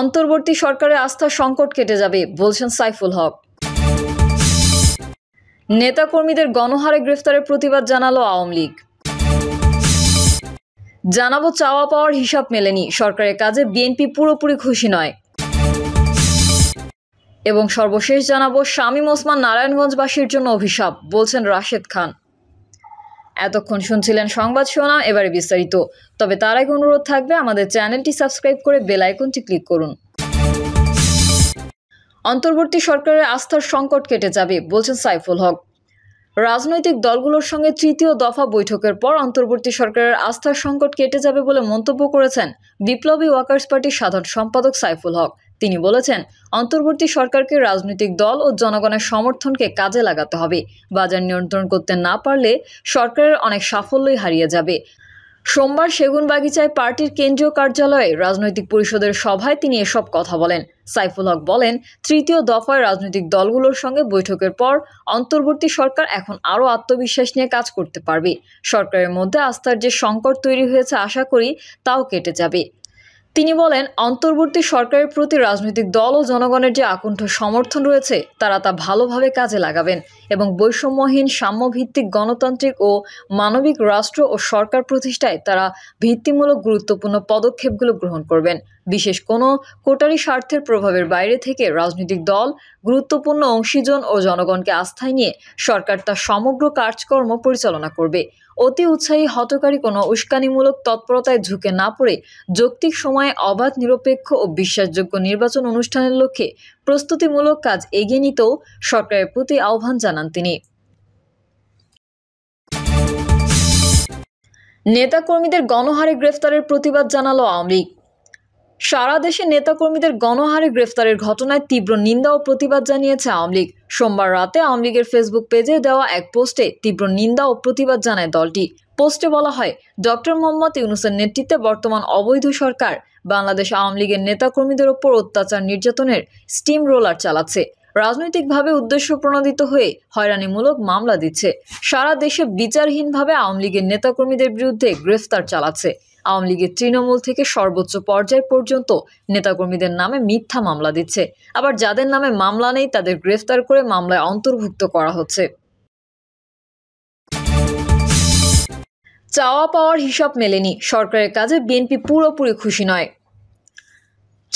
অন্তর্বর্তী সরকারের আস্থার সংকট কেটে যাবে বলছেন সাইফুল হক নেতাকর্মীদের গণহারে গ্রেফতারের প্রতিবাদ জানালো আওয়ামী লীগ জানাবো চাওয়া পাওয়ার হিসাব মেলেনি সরকারের কাজে বিএনপি পুরোপুরি খুশি নয় এবং সর্বশেষ জানাবো শামীম ওসমান নারায়ণগঞ্জবাসীর জন্য অভিশাপ বলছেন রাশেদ খান এতক্ষণ শুনছিলেন সংবাদ শোনা এবারে বিস্তারিত তবে তার আগে অনুরোধ থাকবে আমাদের চ্যানেলটি সাবস্ক্রাইব করে বেল আইকনটি ক্লিক করুন অন্তর্বর্তী সরকারের আস্থার সংকট কেটে যাবে বলছেন সাইফুল হক রাজনৈতিক দলগুলোর সঙ্গে তৃতীয় দফা বৈঠকের পর অন্তর্বর্তী সরকারের আস্থার সংকট কেটে যাবে বলে মন্তব্য করেছেন বিপ্লবী ওয়ার্কার্স পার্টির সাধারণ সম্পাদক সাইফুল হক তিনি বলেছেন অন্তর্বর্তী সরকারকে রাজনৈতিক দল ও জনগণের সমর্থনকে কাজে লাগাতে হবে বাজার নিয়ন্ত্রণ করতে না পারলে সরকারের অনেক সাফল্যই হারিয়ে যাবে সোমবার সেগুনবাগিচায় পার্টির কেন্দ্রীয় কার্যালয়ে রাজনৈতিক পরিষদের সভায় তিনি এসব কথা বলেন সাইফুল হক বলেন তৃতীয় দফায় রাজনৈতিক দলগুলোর সঙ্গে বৈঠকের পর অন্তর্বর্তী সরকার এখন আরও আত্মবিশ্বাস নিয়ে কাজ করতে পারবে সরকারের মধ্যে আস্থার যে সংকট তৈরি হয়েছে আশা করি তাও কেটে যাবে তিনি বলেন অন্তর্বর্তী সরকারের প্রতি রাজনৈতিক দল ও জনগণের যে আকণ্ঠ সমর্থন রয়েছে তারা তা ভালোভাবে কাজে লাগাবেন এবং বৈষম্যহীন সাম্যভিত্তিক গণতান্ত্রিক ও মানবিক রাষ্ট্র ও সরকার প্রতিষ্ঠায় তারা ভিত্তিমূলক গুরুত্বপূর্ণ পদক্ষেপগুলো গ্রহণ করবেন বিশেষ কোনো কোটারি স্বার্থের প্রভাবের বাইরে থেকে রাজনৈতিক দল গুরুত্বপূর্ণ অংশীজন ও জনগণকে আস্থায় নিয়ে সরকার তার সমগ্র কাজকর্ম পরিচালনা করবে অতি উৎসাহী হতকারী কোনো উস্কানিমূলক তৎপরতায় ঝুঁকে না পড়ে যৌক্তিক সময়ে অবাধ নিরপেক্ষ ও বিশ্বাসযোগ্য নির্বাচন অনুষ্ঠানের লক্ষ্যে প্রস্তুতিমূলক কাজ এগিয়ে নিতেও সরকারের প্রতি আহ্বান জানান তিনি নেতাকর্মীদের গণহারে গ্রেফতারের প্রতিবাদ জানালো আওয়ামী লীগ সারা দেশে নেতাকর্মীদের গণহারে গ্রেফতারের ঘটনায় তীব্র নিন্দা ও প্রতিবাদ জানিয়েছে আওয়ামী লীগ সোমবার রাতে আওয়ামী লীগের ফেসবুক পেজে দেওয়া এক পোস্টে তীব্র নিন্দা ও প্রতিবাদ জানায় দলটি পোস্টে বলা হয় ডক্টর মোহাম্মদ ইউনুসের নেতৃত্বে বর্তমান অবৈধ সরকার বাংলাদেশ আওয়ামী লীগের নেতাকর্মীদের ওপর অত্যাচার নির্যাতনের স্টিম রোলার চালাচ্ছে রাজনৈতিকভাবে উদ্দেশ্য প্রণোদিত হয়ে হয়রানিমূলক মামলা দিচ্ছে সারা দেশে বিচারহীনভাবে আওয়ামী লীগের নেতাকর্মীদের বিরুদ্ধে গ্রেফতার চালাচ্ছে আওয়ামী লীগের তৃণমূল থেকে সর্বোচ্চ পর্যায় পর্যন্ত নেতাকর্মীদের নামে মিথ্যা মামলা দিচ্ছে আবার যাদের নামে মামলা নেই তাদের গ্রেফতার করে মামলায় অন্তর্ভুক্ত করা হচ্ছে চাওয়া পাওয়ার হিসাব মেলেনি সরকারের কাজে বিএনপি পুরোপুরি খুশি নয়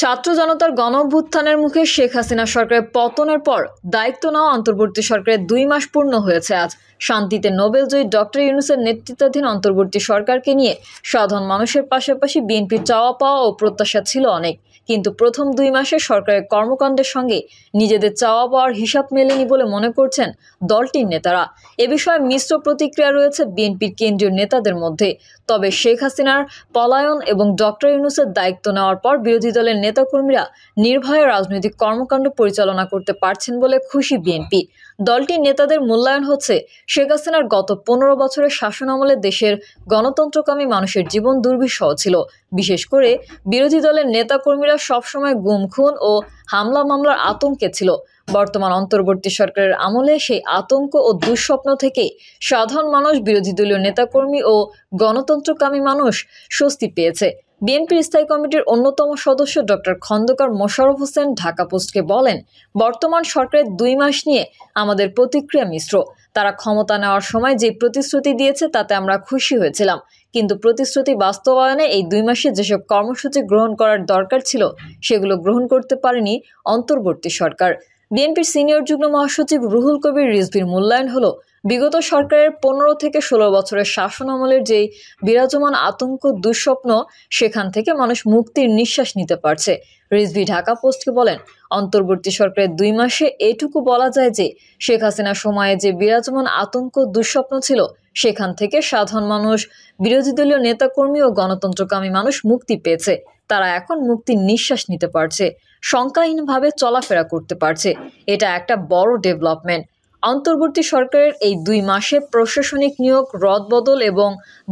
ছাত্র জনতার গণ অভ্যুত্থানের মুখে শেখ হাসিনা সরকারের পতনের পর দায়িত্ব নেওয়া অন্তর্বর্তী সরকারের দুই মাস পূর্ণ হয়েছে আজ শান্তিতে নোবেলজয়ী ডক্টর ইউনুসের নেতৃত্বাধীন অন্তর্বর্তী সরকারকে নিয়ে সাধারণ মানুষের পাশাপাশি বিএনপির চাওয়া পাওয়া ও প্রত্যাশা ছিল অনেক কিন্তু প্রথম দুই মাসে সরকারের কর্মকাণ্ডের সঙ্গে নিজেদের চাওয়া পাওয়ার হিসাব মেলেনি বলে মনে করছেন দলটির নেতারা এ বিষয়ে মিশ্র প্রতিক্রিয়া রয়েছে বিএনপির কেন্দ্রীয় নেতাদের মধ্যে তবে শেখ হাসিনার পলায়ন এবং ডক্টর ইউনুসের দায়িত্ব নেওয়ার পর বিরোধী দলের নেতাকর্মীরা নির্ভয়ে রাজনৈতিক কর্মকাণ্ড পরিচালনা করতে পারছেন বলে খুশি বিএনপি দলটির নেতাদের মূল্যায়ন হচ্ছে শেখ হাসিনার গত পনেরো বছরের শাসন আমলে দেশের গণতন্ত্রকামী মানুষের জীবন দুর্বিষহ ছিল বিশেষ করে বিরোধী দলের নেতাকর্মীরা সবসময় গুম খুন ও হামলা মামলার আতঙ্কে ছিল বর্তমান অন্তর্বর্তী সরকারের আমলে সেই আতঙ্ক ও দুঃস্বপ্ন থেকে সাধারণ মানুষ বিরোধী দলীয় নেতাকর্মী ও গণতন্ত্রকামী মানুষ স্বস্তি পেয়েছে বিএনপির স্থায়ী কমিটির অন্যতম সদস্য ডক্টর খন্দকার মোশারফ হোসেন ঢাকা পোস্টকে বলেন বর্তমান সরকারের দুই মাস নিয়ে আমাদের প্রতিক্রিয়া মিশ্র তারা ক্ষমতা নেওয়ার সময় যে প্রতিশ্রুতি দিয়েছে তাতে আমরা খুশি হয়েছিলাম কিন্তু প্রতিশ্রুতি বাস্তবায়নে এই দুই মাসে যেসব কর্মসূচি গ্রহণ করার দরকার ছিল সেগুলো গ্রহণ করতে পারেনি অন্তর্বর্তী সরকার বিএনপির সিনিয়র যুগ্ম মহাসচিব রুহুল কবির রিজভির মূল্যায়ন হলো বিগত সরকারের পনেরো থেকে ষোলো বছরের শাসন আমলের যেই বিরাজমান আতঙ্ক দুঃস্বপ্ন সেখান থেকে মানুষ মুক্তির নিঃশ্বাস নিতে পারছে রিজভি ঢাকা পোস্টকে বলেন অন্তর্বর্তী সরকারের দুই মাসে এটুকু বলা যায় যে শেখ হাসিনা সময়ে যে বিরাজমান আতঙ্ক দুঃস্বপ্ন ছিল সেখান থেকে সাধারণ মানুষ বিরোধী দলীয় নেতাকর্মী ও গণতন্ত্রকামী মানুষ মুক্তি পেয়েছে তারা এখন মুক্তির নিঃশ্বাস নিতে পারছে সংখ্যাহীনভাবে চলাফেরা করতে পারছে এটা একটা বড় ডেভেলপমেন্ট অন্তর্বর্তী সরকারের এই দুই মাসে প্রশাসনিক নিয়োগ রদবদল এবং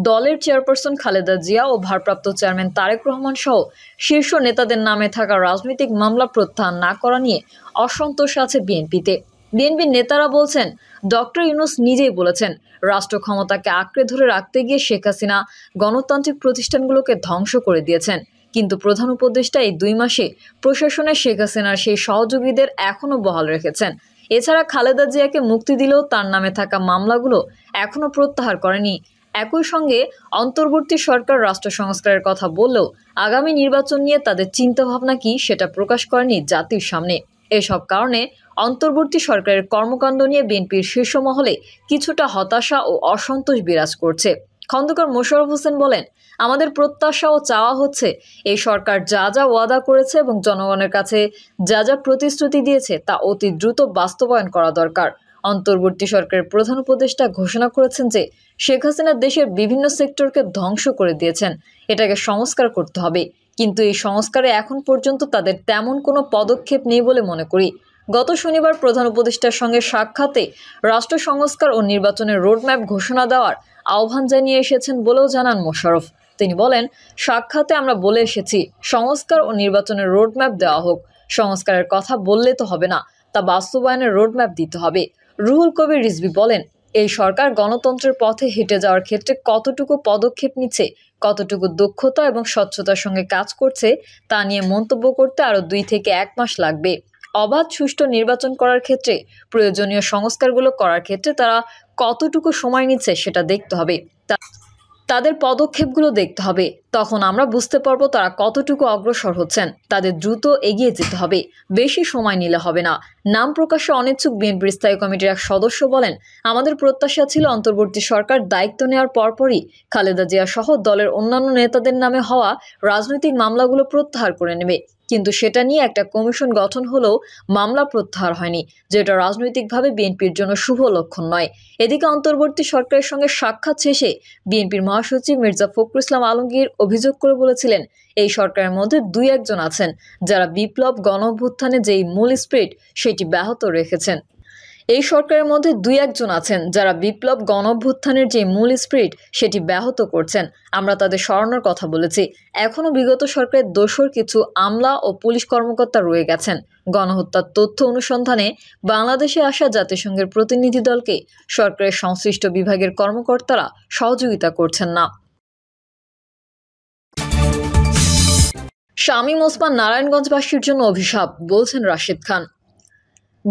দলের চেয়ারপারসন খালেদা জিয়া ও ভারপ্রাপ্ত চেয়ারম্যান তারেক রহমান সহ শীর্ষ নেতাদের নামে থাকা রাজনৈতিক মামলা প্রত্যাহার না করা নিয়ে অসন্তোষ আছে বিএনপিতে বিএনপির নেতারা বলছেন ডক্টর ইউনুস নিজেই বলেছেন রাষ্ট্র ক্ষমতাকে আঁকড়ে ধরে রাখতে গিয়ে শেখ হাসিনা গণতান্ত্রিক প্রতিষ্ঠানগুলোকে ধ্বংস করে দিয়েছেন কিন্তু প্রধান উপদেষ্টা এই দুই মাসে প্রশাসনে শেখ হাসিনার সেই সহযোগীদের এখনও বহাল রেখেছেন এছাড়া খালেদা জিয়াকে মুক্তি দিলেও তার নামে থাকা মামলাগুলো এখনও প্রত্যাহার করেনি একই সঙ্গে অন্তর্বর্তী সরকার রাষ্ট্র সংস্কারের কথা বললেও আগামী নির্বাচন নিয়ে তাদের চিন্তাভাবনা কি সেটা প্রকাশ করেনি জাতির সামনে এসব কারণে অন্তর্বর্তী সরকারের কর্মকাণ্ড নিয়ে বিএনপির শীর্ষ মহলে কিছুটা হতাশা ও অসন্তোষ বিরাজ করছে খন্দকার মোশারফ হোসেন বলেন আমাদের প্রত্যাশা ও চাওয়া হচ্ছে এই সরকার যা যা ওয়াদা করেছে এবং জনগণের কাছে যা যা প্রতিশ্রুতি দিয়েছে তা অতি দ্রুত বাস্তবায়ন করা দরকার অন্তর্বর্তী সরকারের প্রধান উপদেষ্টা ঘোষণা করেছেন যে শেখ হাসিনা দেশের বিভিন্ন সেক্টরকে ধ্বংস করে দিয়েছেন এটাকে সংস্কার করতে হবে কিন্তু এই সংস্কারে এখন পর্যন্ত তাদের তেমন কোনো পদক্ষেপ নেই বলে মনে করি গত শনিবার প্রধান উপদেষ্টার সঙ্গে সাক্ষাতে রাষ্ট্র সংস্কার ও নির্বাচনের রোডম্যাপ ঘোষণা দেওয়ার আহ্বান জানিয়ে এসেছেন বলেও জানান মোশারফ তিনি বলেন সাক্ষাতে আমরা বলে এসেছি সংস্কার ও নির্বাচনের রোডম্যাপ দেওয়া হোক সংস্কারের কথা বললে তো হবে না তা বাস্তবায়নের রোডম্যাপ দিতে হবে রুহুল কবির রিজবি বলেন এই সরকার গণতন্ত্রের পথে হেঁটে যাওয়ার ক্ষেত্রে কতটুকু পদক্ষেপ নিচ্ছে কতটুকু দক্ষতা এবং স্বচ্ছতার সঙ্গে কাজ করছে তা নিয়ে মন্তব্য করতে আরও দুই থেকে এক মাস লাগবে অবাধ সুষ্ঠু নির্বাচন করার ক্ষেত্রে প্রয়োজনীয় সংস্কারগুলো করার ক্ষেত্রে তারা কতটুকু সময় নিচ্ছে সেটা দেখতে হবে তাদের পদক্ষেপগুলো দেখতে হবে তখন আমরা বুঝতে পারবো তারা কতটুকু অগ্রসর হচ্ছেন তাদের দ্রুত এগিয়ে যেতে হবে বেশি সময় নিলে হবে না নাম প্রকাশে অনিচ্ছুক বিএনপির স্থায়ী কমিটির এক সদস্য বলেন আমাদের প্রত্যাশা ছিল অন্তর্বর্তী সরকার দায়িত্ব নেওয়ার পরপরই খালেদা জিয়া সহ দলের অন্যান্য নেতাদের নামে হওয়া রাজনৈতিক মামলাগুলো প্রত্যাহার করে নেবে কিন্তু সেটা নিয়ে একটা কমিশন গঠন হলেও মামলা প্রত্যাহার হয়নি যেটা রাজনৈতিকভাবে বিএনপির জন্য শুভ লক্ষণ নয় এদিকে অন্তর্বর্তী সরকারের সঙ্গে সাক্ষাৎ শেষে বিএনপির মহাসচিব মির্জা ফখরুল ইসলাম আলমগীর অভিযোগ করে বলেছিলেন এই সরকারের মধ্যে দুই একজন আছেন যারা বিপ্লব গণ অভ্যুত্থানে যেই মূল স্প্রিট সেটি ব্যাহত রেখেছেন এই সরকারের মধ্যে দুই একজন আছেন যারা বিপ্লব গণভ্যুত্থানের যে মূল স্পিরিট সেটি ব্যাহত করছেন আমরা তাদের সরানোর কথা বলেছি এখনও বিগত সরকারের দোষর কিছু আমলা ও পুলিশ কর্মকর্তা রয়ে গেছেন গণহত্যার তথ্য অনুসন্ধানে বাংলাদেশে আসা জাতিসংঘের প্রতিনিধি দলকে সরকারের সংশ্লিষ্ট বিভাগের কর্মকর্তারা সহযোগিতা করছেন না শামীম ওসমান নারায়ণগঞ্জবাসীর জন্য অভিশাপ বলছেন রাশিদ খান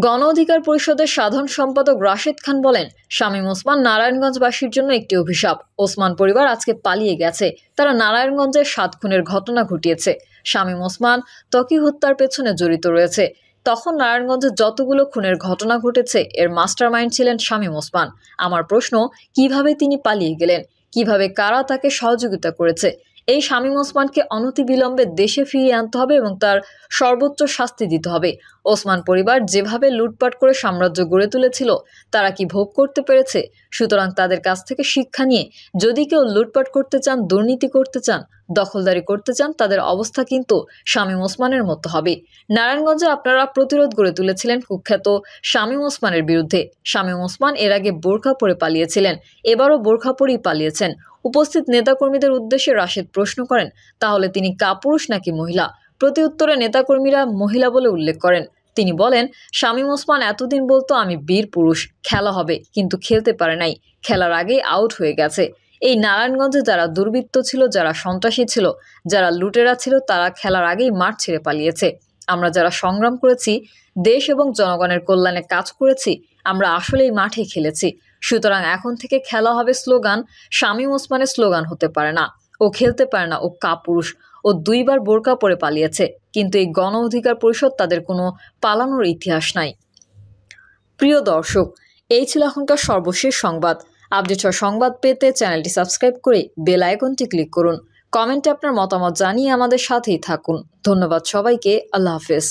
গণ অধিকার পরিষদের সাধারণ সম্পাদক রাশেদ খান বলেন স্বামী ওসমান নারায়ণগঞ্জবাসীর জন্য একটি অভিশাপ ওসমান পরিবার আজকে পালিয়ে গেছে তারা নারায়ণগঞ্জের সাত খুনের ঘটনা ঘটিয়েছে স্বামী ওসমান তকি হত্যার পেছনে জড়িত রয়েছে তখন নারায়ণগঞ্জে যতগুলো খুনের ঘটনা ঘটেছে এর মাস্টারমাইন্ড ছিলেন স্বামী ওসমান আমার প্রশ্ন কিভাবে তিনি পালিয়ে গেলেন কিভাবে কারা তাকে সহযোগিতা করেছে এই শামীম ওসমানকে অনতিবিলম্বে দেশে ফিরিয়ে আনতে হবে এবং তার সর্বোচ্চ শাস্তি দিতে হবে ওসমান পরিবার যেভাবে লুটপাট করে সাম্রাজ্য গড়ে তুলেছিল তারা কি ভোগ করতে পেরেছে সুতরাং তাদের কাছ থেকে শিক্ষা নিয়ে যদি কেউ লুটপাট করতে চান দুর্নীতি করতে চান দখলদারি করতে চান তাদের অবস্থা কিন্তু শামীম ওসমানের মতো হবে নারায়ণগঞ্জে আপনারা প্রতিরোধ গড়ে তুলেছিলেন কুখ্যাত শামীম ওসমানের বিরুদ্ধে শামীম ওসমান এর আগে বোরখা পরে পালিয়েছিলেন এবারও বোরখা পরেই পালিয়েছেন উপস্থিত নেতাকর্মীদের উদ্দেশ্যে রাশেদ প্রশ্ন করেন তাহলে তিনি কাপুরুষ নাকি মহিলা প্রতি উত্তরে নেতাকর্মীরা মহিলা বলে উল্লেখ করেন তিনি বলেন শামীম ওসমান এতদিন বলতো আমি বীর পুরুষ খেলা হবে কিন্তু খেলতে পারে নাই খেলার আগে আউট হয়ে গেছে এই নারায়ণগঞ্জে যারা দুর্বৃত্ত ছিল যারা সন্ত্রাসী ছিল যারা লুটেরা ছিল তারা খেলার আগেই মাঠ ছেড়ে পালিয়েছে আমরা যারা সংগ্রাম করেছি দেশ এবং জনগণের কল্যাণে কাজ করেছি আমরা আসলেই মাঠে খেলেছি সুতরাং এখন থেকে খেলা হবে স্লোগান শামীম ওসমানের স্লোগান হতে পারে না ও খেলতে পারে না ও কাপুরুষ ও দুইবার বোরকা পরে পালিয়েছে কিন্তু এই গণ অধিকার পরিষদ তাদের কোনো পালানোর ইতিহাস নাই প্রিয় দর্শক এই ছিল এখনকার সর্বশেষ সংবাদ আপডেট হওয়া সংবাদ পেতে চ্যানেলটি সাবস্ক্রাইব করে বেল আইকনটি ক্লিক করুন কমেন্টে আপনার মতামত জানিয়ে আমাদের সাথেই থাকুন ধন্যবাদ সবাইকে আল্লাহ হাফেজ